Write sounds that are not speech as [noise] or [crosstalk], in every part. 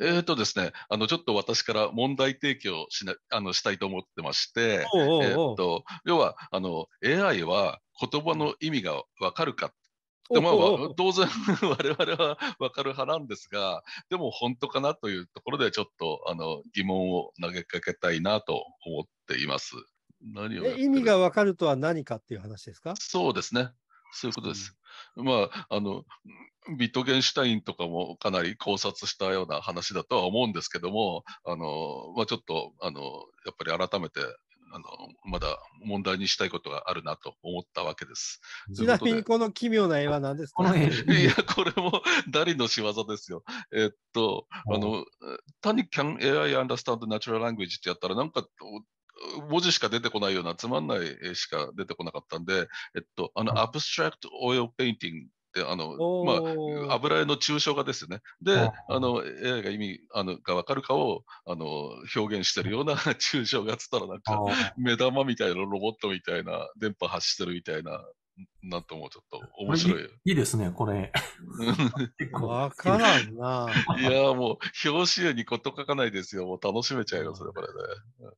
えっ、ー、とですね、あの、ちょっと私から問題提起をしな、あの、したいと思ってまして、おうおうおうえっ、ー、と、要は、あの、AI は言葉の意味がわかるかでまあ、当然 [laughs] 我々は分かる派なんですがでも本当かなというところでちょっとあの疑問を投げかけたいなと思っています。何を意味が分かるとは何かっていう話ですかそうですね。そういうことです。うん、まあ、あの、ビットゲンシュタインとかもかなり考察したような話だとは思うんですけども、あの、まあ、ちょっと、あの、やっぱり改めて、あの、まだ問題にしたいことがあるなと思ったわけです。ちなみにこの奇妙な絵は何ですかいや、これもダリの仕業ですよ。えっと、あの、単に Can AI understand natural language ってやったら、なんか、文字しか出てこないようなつまんない絵しか出てこなかったんで、えっと、あのアブストラクトオイルペインティングっあの、まあ、油絵の抽象画ですね。で、あの、AI が意味あのが分かるかをあの表現してるような [laughs] 抽象画っつったら、なんか、目玉みたいなロボットみたいな、電波発してるみたいな、なんともちょっと面白い。いいですね、これ。[laughs] わからんな。いや、もう、表紙絵にこと書かないですよ。もう楽しめちゃいますね、これね。はい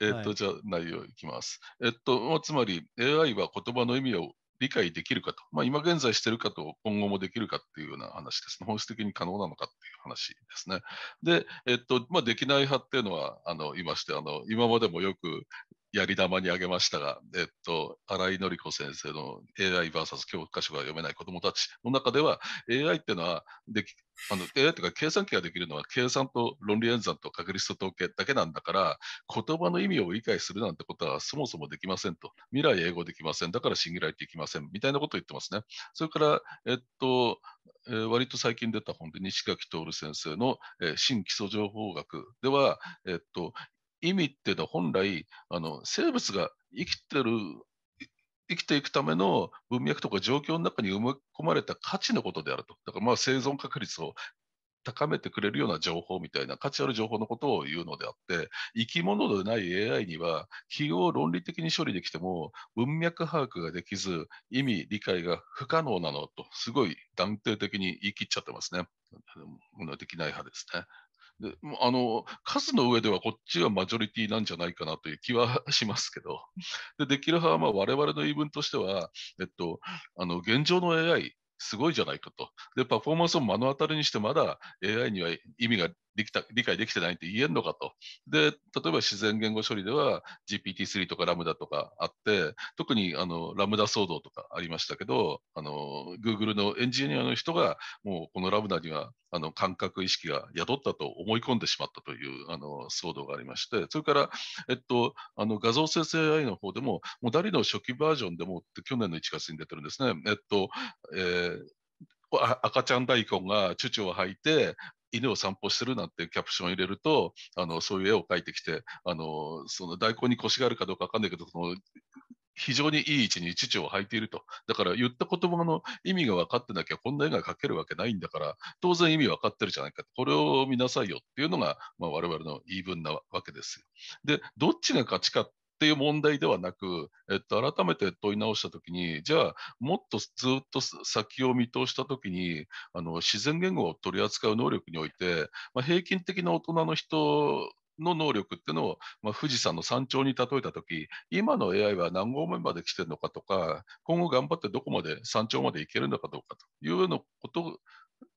えっと、はい、じゃあ内容いきます。えっと、つまり AI は言葉の意味を理解できるかと、まあ、今現在してるかと今後もできるかっていうような話ですね、本質的に可能なのかっていう話ですね。で、えっとまあ、できない派っていうのはあのいましてあの、今までもよくやり玉に挙げましたが、えっと、新井紀子先生の AIVS 教科書が読めない子どもたちの中では、AI っていうのはでき、あの AI というか計算機ができるのは計算と論理演算と確率と統計だけなんだから、言葉の意味を理解するなんてことはそもそもできませんと。未来英語できません。だからシンギュラリティできません。みたいなことを言ってますね。それから、えっと、えー、割と最近出た本で西垣徹先生の、えー、新基礎情報学では、えっと、意味っていうのは本来あの生物が生きてる生きていくための文脈とか状況の中に埋め込まれた価値のことであると。だからまあ生存確率を高めてくれるような情報みたいな価値ある情報のことを言うのであって生き物でない AI には企業を論理的に処理できても文脈把握ができず意味理解が不可能なのとすごい断定的に言い切っちゃってますね。できない派ですね。であの数の上ではこっちがマジョリティなんじゃないかなという気はしますけど、でできる派はまあ我々の言い分としては、えっと、あの現状の AI すごいじゃないかと。で、パフォーマンスを目の当たりにして、まだ AI には意味ができた理解できてないって言えるのかと。で、例えば自然言語処理では GPT-3 とかラムダとかあって、特にあのラムダ騒動とかありましたけど、の Google のエンジニアの人がもうこのラムダにはあの感覚意識が宿ったと思い込んでしまったというあの騒動がありまして、それから、えっと、あの画像生成 AI の方でも、もうダリの初期バージョンでも去年の1月に出てるんですね。えっとえー赤ちゃん大根がチュチュを履いて犬を散歩してるなんてキャプションを入れると、あの、そういう絵を描いてきて、あの、その代行に腰があるかどうかわかんないけど、その、非常にいい位置に父を履いていると。だから言った言葉の意味が分かってなきゃこんな絵が描けるわけないんだから、当然意味分かってるじゃないか。これを見なさいよっていうのが、まあ、我々の言い分なわけですよ。で、どっちが勝ちかっっていう問題ではなく、えっと、改めて問い直したときに、じゃあ、もっとずっと先を見通したときにあの、自然言語を取り扱う能力において、まあ、平均的な大人の人の能力っていうのを、まあ、富士山の山頂に例えたとき、今の AI は何合目まで来てるのかとか、今後頑張ってどこまで山頂まで行けるのかどうかというようなこと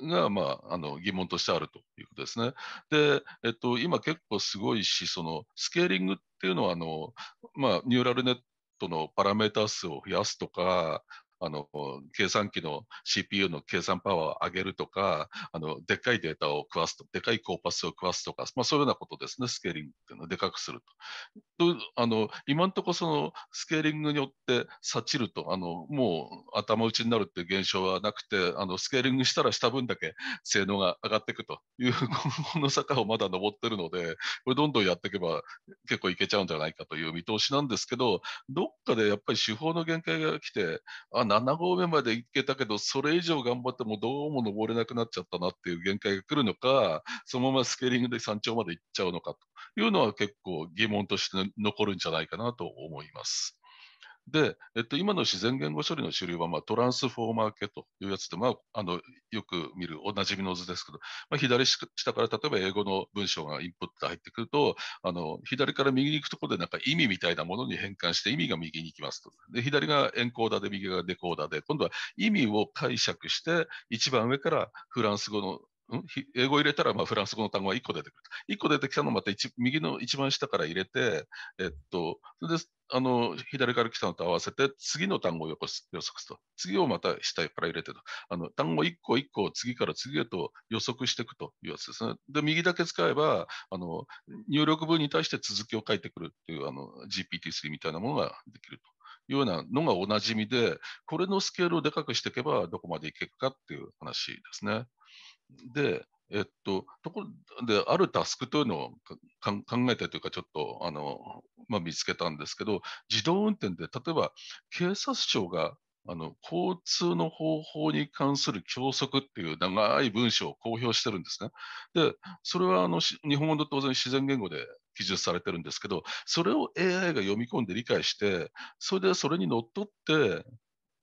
が、まあ、あの疑問としてあるということですね。で、えっと、今結構すごいし、そのスケーリングっていうのはあの、まあ、ニューラルネットのパラメータ数を増やすとか、あの計算機の CPU の計算パワーを上げるとか、あのでっかいデータを食わすと、でっかいコーパスを食わすとか、まあ、そういうようなことですね、スケーリングっていうのをでかくすると。とあの今んところそのスケーリングによってさちるとあの、もう頭打ちになるっていう現象はなくて、あのスケーリングしたらした分だけ性能が上がっていくという、この坂をまだ登ってるので、これどんどんやっていけば結構いけちゃうんじゃないかという見通しなんですけど、どっかでやっぱり手法の限界が来て、あ7合目まで行けたけど、それ以上頑張ってもどうも登れなくなっちゃったなっていう限界が来るのか、そのままスケーリングで山頂まで行っちゃうのかというのは結構疑問として残るんじゃないかなと思います。で、えっと、今の自然言語処理の主流は、まあ、トランスフォーマー系というやつで、まあ、あのよく見るおなじみの図ですけど、まあ、左下から例えば英語の文章がインプット入ってくるとあの左から右に行くところでなんか意味みたいなものに変換して意味が右に行きますとで左がエンコーダーで右がデコーダーで今度は意味を解釈して一番上からフランス語の英語入れたらまあフランス語の単語が1個出てくる。1個出てきたのをまた右の一番下から入れて、えっと、それであの左から来たのと合わせて次の単語を予測すと。次をまた下から入れてと。あの単語1個1個を次から次へと予測していくというやつですね。で、右だけ使えば、あの入力文に対して続きを書いてくるっていうあの GPT-3 みたいなものができると。いうようなのがおなじみで、これのスケールをでかくしていけばどこまでいけるかっていう話ですね。で、えっと、ところで、あるタスクというのを考えたというか、ちょっと、あの、まあ、見つけたんですけど、自動運転で、例えば、警察庁が、あの、交通の方法に関する教則っていう長い文章を公表してるんですね。で、それは、あの、日本語の当然自然言語で記述されてるんですけど、それを AI が読み込んで理解して、それでそれにのっとって、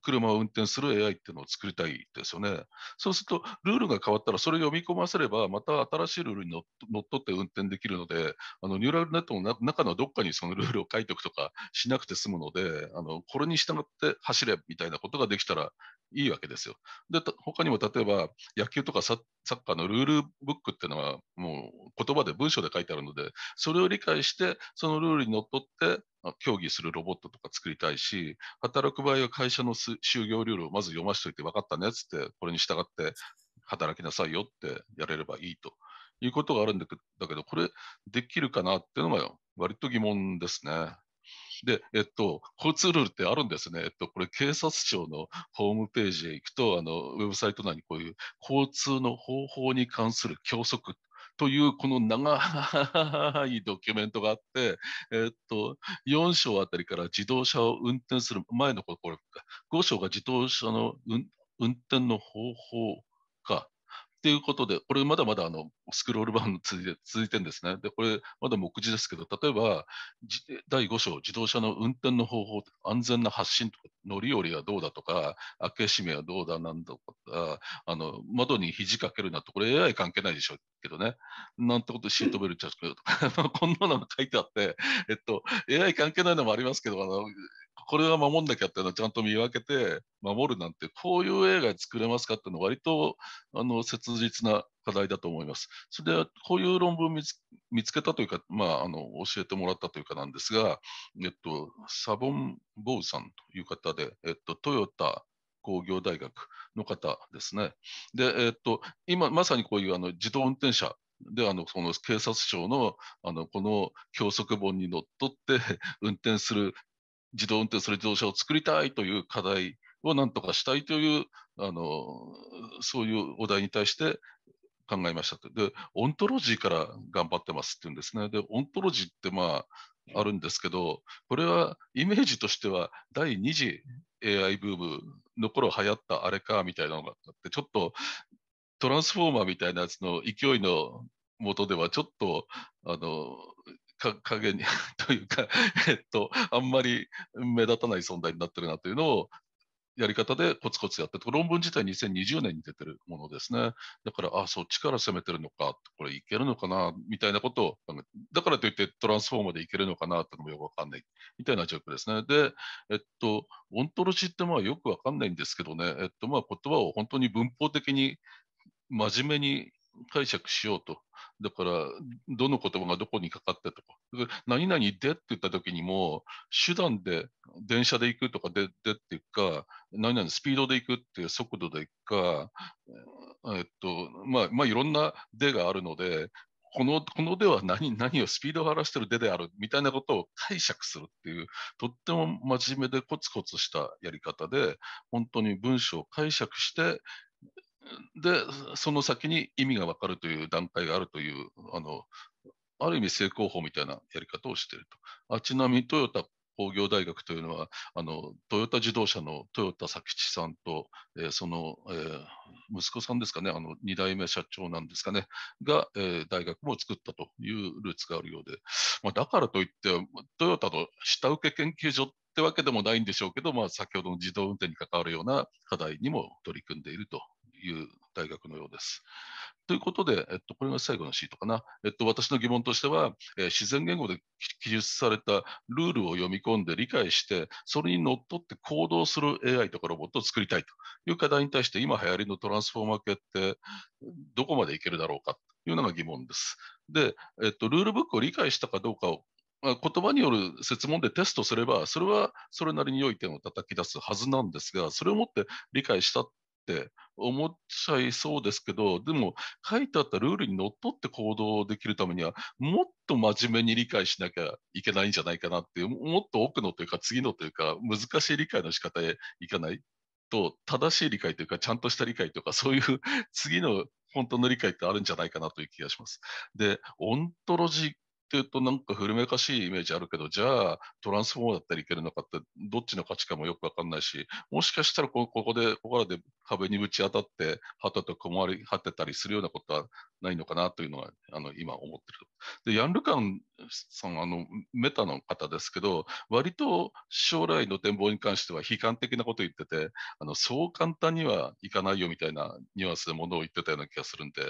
車を運転する AI っていうのを作りたいですよね。そうすると、ルールが変わったら、それを読み込ませれば、また新しいルールにのっとって運転できるので、あのニューラルネットの中のどっかにそのルールを書いておくとかしなくて済むので、あのこれに従って走れみたいなことができたらいいわけですよ。で、他にも例えば野球とかサッカーのルールブックっていうのはもう言葉で文章で書いてあるので、それを理解して、そのルールにのっとって競技するロボットとか作りたいし、働く場合は会社の就業ルールをまず読ませておいて分かったねっつって、これに従って働きなさいよってやれればいいということがあるんだけど、これできるかなっていうのが割と疑問ですね。で、えっと、交通ルールってあるんですね。えっと、これ、警察庁のホームページへ行くと、あの、ウェブサイト内にこういう交通の方法に関する教則というこの長いドキュメントがあって、えっと、4章あたりから自動車を運転する前のこれ、5章が自動車の運転の方法っていうことで、これまだまだあのスクロール版続いて続いてんですね。で、これまだ目次ですけど、例えば第5章、自動車の運転の方法、安全な発進とか、乗り降りはどうだとか、開け閉めはどうだなんだとか、あの窓に肘かけるなと、これ AI 関係ないでしょうけどね、なんてことシートベルチャーとか、[laughs] こんなのが書いてあって、えっと、AI 関係ないのもありますけど、あのこれは守んなきゃっていうのをちゃんと見分けて守るなんてこういう映画作れますかっていうのは割とあの切実な課題だと思います。それでこういう論文見つ見つけたというか、まあ、あの教えてもらったというかなんですが、えっと、サボン・ボウさんという方で、えっと、トヨタ工業大学の方ですね。で、えっと、今まさにこういうあの自動運転車であのその警察庁のあのこの教則本にのっとって運転する自動運転する自動車を作りたいという課題をなんとかしたいという、あの、そういうお題に対して考えましたと。で、オントロジーから頑張ってますっていうんですね。で、オントロジーってまあ、あるんですけど、これはイメージとしては第2次 AI ブームの頃流行ったあれかみたいなのがあって、ちょっとトランスフォーマーみたいなやつの勢いのもとではちょっとあの [laughs] 影に [laughs] というか、[laughs] えっと、あんまり目立たない存在になってるなというのをやり方でコツコツやって論文自体2020年に出てるものですね。だから、あ、そっちから攻めてるのか、これいけるのかな、みたいなことを、だからといってトランスフォーマーでいけるのかなってのもよくわかんない、みたいな状況ですね。で、えっと、オントロジーってまあよくわかんないんですけどね、えっと、まあ言葉を本当に文法的に真面目に解釈しようとだから、どの言葉がどこにかかってとか、何々でって言った時にも、手段で、電車で行くとかで、でっていうか、何々スピードで行くっていう速度で行くか、えっと、まあ、まあ、いろんなでがあるので、この、このでは何、何をスピードを表してるでであるみたいなことを解釈するっていう、とっても真面目でコツコツしたやり方で、本当に文章を解釈して、で、その先に意味がわかるという段階があるという、あの、ある意味成功法みたいなやり方をしていると。あちなみにトヨタ工業大学というのは、あの、トヨタ自動車の豊田佐吉さんと、えー、その、えー、息子さんですかね、あの、2代目社長なんですかね、が、えー、大学も作ったというルーツがあるようで、まあ、だからといって、トヨタの下請け研究所ってわけでもないんでしょうけど、まあ、先ほどの自動運転に関わるような課題にも取り組んでいるという大学のようです。ということで、えっと、これが最後のシートかな。えっと、私の疑問としては、えー、自然言語で記述されたルールを読み込んで理解して、それにのっとって行動する AI とかロボットを作りたいという課題に対して、今流行りのトランスフォーマー系って、どこまでいけるだろうかというのが疑問です。で、えっと、ルールブックを理解したかどうかを言葉による説問でテストすれば、それはそれなりに良い点を叩き出すはずなんですが、それをもって理解したって思っちゃいそうですけど、でも書いてあったルールにのっとって行動できるためには、もっと真面目に理解しなきゃいけないんじゃないかなっていう、もっと奥のというか、次のというか、難しい理解の仕方へ行かないと、正しい理解というか、ちゃんとした理解というか、そういう [laughs] 次の本当の理解ってあるんじゃないかなという気がします。で、オントロジっていうとなんか古めかしいイメージあるけど、じゃあトランスフォーマーだったらいけるのかって、どっちの価値観もよくわかんないし、もしかしたらここで、ここらで壁にぶち当たって、はたと困り果てたりするようなことはないのかなというのは、あの、今思ってると。で、ヤンルカンさんあのメタの方ですけど割と将来の展望に関しては悲観的なことを言っててあのそう簡単にはいかないよみたいなニュアンスでものを言ってたような気がするんで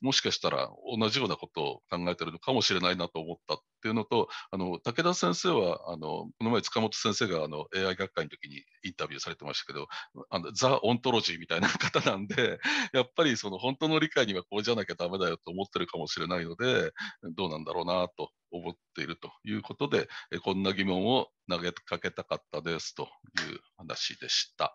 もしかしたら同じようなことを考えてるのかもしれないなと思ったっていうのとあの武田先生はあのこの前塚本先生があの AI 学会の時にインタビューされてましたけど、あのザ・オントロジーみたいな方なんで、[laughs] やっぱりその本当の理解にはこうじゃなきゃダメだよと思ってるかもしれないので、どうなんだろうなと思っているということで、こんな疑問を投げかけたかったですという話でした。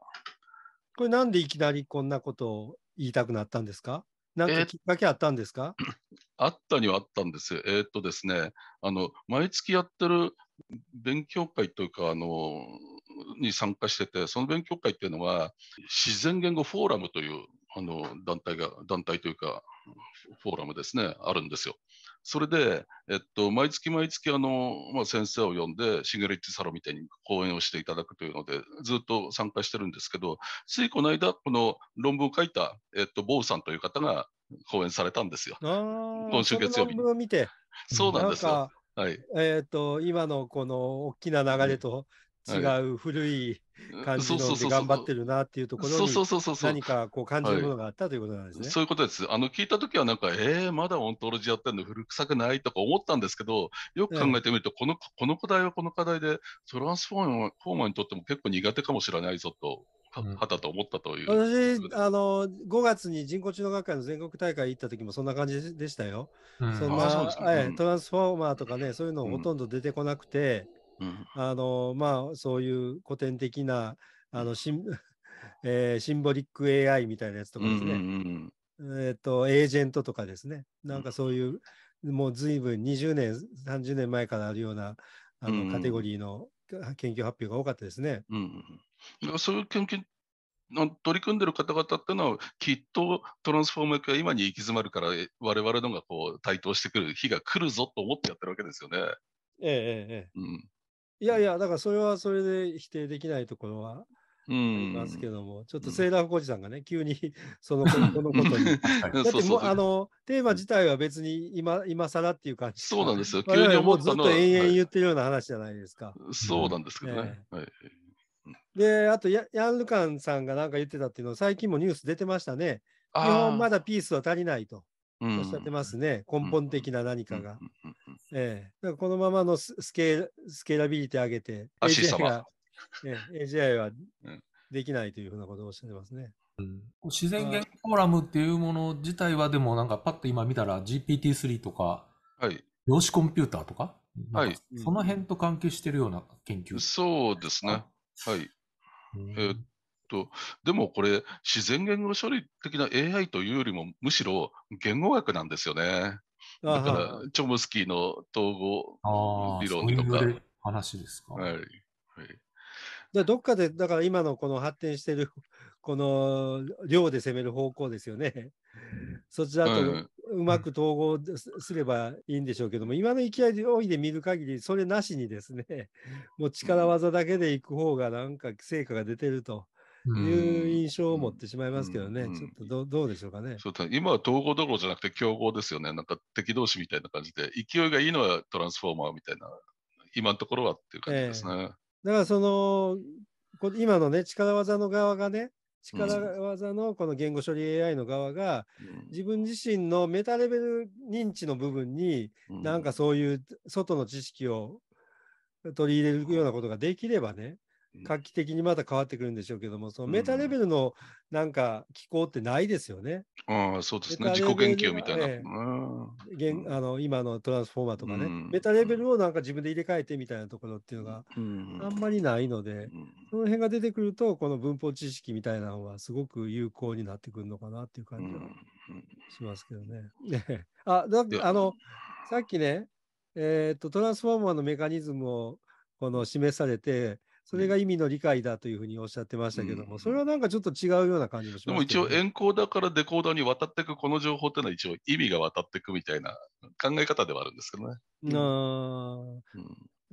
これなんでいきなりこんなことを言いたくなったんですかなんかきっかけあったんですか、えー、あったにはあったんです。よ。えー、っとですね、あの、毎月やってる勉強会というか、あの、に参加してて、その勉強会っていうのは、自然言語フォーラムというあの団体が、団体というか、フォーラムですね、あるんですよ。それで、えっと、毎月毎月あの、まあ、先生を呼んで、シングルイッチサロンみたいに講演をしていただくというので、ずっと参加してるんですけど、ついこの間、この論文を書いた、えっと、坊さんという方が講演されたんですよ。今週月曜日。そうなんですよ。はい、えっ、ー、と、今のこの大きな流れと違う古い感じの頑張ってるなっていうところに何かこう感じるものがあったということなんですね。そういうことです。あの聞いた時はなんかえー、まだオントロジーやってるの古臭くないとか思ったんですけどよく考えてみると、このこの課題はこの課題でトランスフォーマーにとっても結構苦手かもしれないぞとたと思ったという、うん、私あの5月に人工知能学会の全国大会行った時もそんな感じでしたよ、うん、そんな、トランスフォーマーとかねそういうのほとんど出てこなくて、うあのまあ、そういう古典的なあのシン,、[laughs] えー、シンボリック AI みたいなやつとかですね、うんうんうん、えーと、エージェントとかですねなんかそういう、もう随分20年30年前からあるようなあのカテゴリーの研究発表が多かったですね。うんうん、そういう研究取り組んでる方々っていうのはきっとトランスフォーマーが今に行き詰まるから我々のがこう台頭してくる日が来るぞと思ってやってるわけですよね。ええええ。うんいやいや、だからそれはそれで否定できないところは。ありますけども、ちょっとセーラー小路さんがね、うん、急に [laughs] そのこのことに。[laughs] だってもうあのテーマ自体は別に今今更っていう感じ。そうなんですよ。急に思ったずっと延々言ってるような話じゃないですか。はい、そうなんですけどね。ねはい、で、あとヤヤンルカンさんがなんか言ってたっていうの最近もニュース出てましたね。日本まだピースは足りないと。おっしゃってますね、根本的な何かが。ええ、このままのスケスケーラビリティ上げて、AGI が、ええ、AGI はできないというふうなことをおっしゃってますね。うん、自然言語フォーラムっていうもの自体はでもなんかパッと今見たら GPT-3 とか、はい、量子コンピューターとか、はい、その辺と関係してるような研究、はい、そうですね。はい。えー、っと、でもこれ、自然言語処理的な AI というよりも、むしろ言語学なんですよね。だから、チョムスキーの統合理論とか。そういう話ですか。はい。はい、どっかで、だから今のこの発展してる、[laughs] この量で攻める方向ですよね。[laughs] そちらとうまく統合すればいいんでしょうけども、今の勢いで見る限り、それなしにですね、もう力技だけでいく方がなんか成果が出てるという印象を持ってしまいますけどね、うん、ちょっとどどうでしょうかね。そう今は統合どころじゃなくて競合ですよね、なんか敵同士みたいな感じで、勢いがいいのはトランスフォーマーみたいな、今のところはっていう感じですね。えー、だからその今のね、力技の側がね、力技のこの言語処理 AI の側が、自分自身のメタレベル認知の部分に、なんかそういう外の知識を取り入れるようなことができればね、画期的にまた変わってくるんでしょうけども、そのメタレベルのなんか機構ってないですよね。うん、ああ、そうですね。自己研究みたいな。えあの今のトランスフォーマーとかね、うん、メタレベルをなんか自分で入れ替えてみたいなところっていうのがあんまりないので、その辺が出てくると、この文法知識みたいなのはすごく有効になってくるのかなっていう感じはしますけどね。[laughs] あ、だあの、さっきね、えー、っと、トランスフォーマーのメカニズムをこの示されて、それが意味の理解だというふうにおっしゃってましたけども、うん、それはなんかちょっと違うような感じもします、ね、でも一応、エンコーダーからデコーダーに渡っていく、この情報っていうのは一応意味が渡っていくみたいな考え方ではあるんですけどね。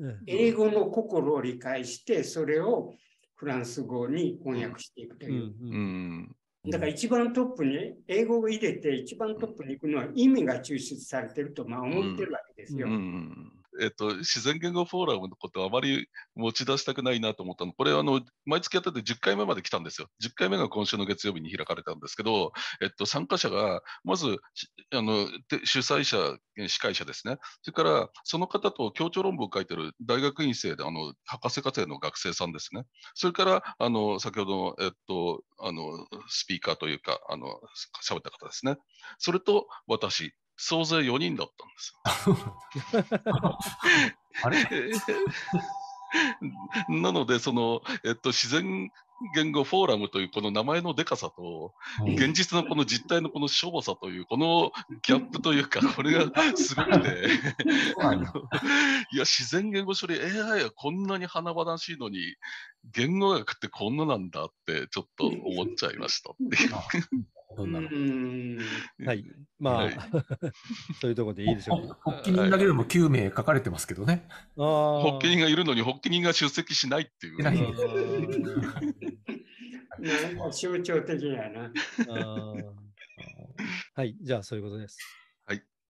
うん、英語の心を理解して、それをフランス語に翻訳していくという。うんだから一番トップに、英語を入れて一番トップに行くのは意味が抽出されてるとまあ思ってるわけですよ。うんえっと、自然言語フォーラムのことをあまり持ち出したくないなと思ったの。これ、あの、毎月やってて10回目まで来たんですよ。10回目が今週の月曜日に開かれたんですけど、えっと、参加者が、まず、あの、主催者、司会者ですね。それから、その方と協調論文を書いてる大学院生で、あの、博士課程の学生さんですね。それから、あの、先ほどの、えっと、あの、スピーカーというか、あの、喋った方ですね。それと、私。総勢4人だったんですよ。[laughs] あれ [laughs] なので、その、えっと、自然言語フォーラムというこの名前のでかさと、現実のこの実態のこのしょぼさという、このギャップというか、これがすごくて [laughs] いや、自然言語処理 AI はこんなに華々しいのに、言語学ってこんななんだって、ちょっと思っちゃいましたどんなの。はい。まあ、はい、[laughs] そういうところでいいでしょう、ね。発起人だけでも9名書かれてますけどね。発起人がいるのに発起人が出席しないっていう。ない [laughs] 象徴的やな。はい。じゃあ、そういうことです。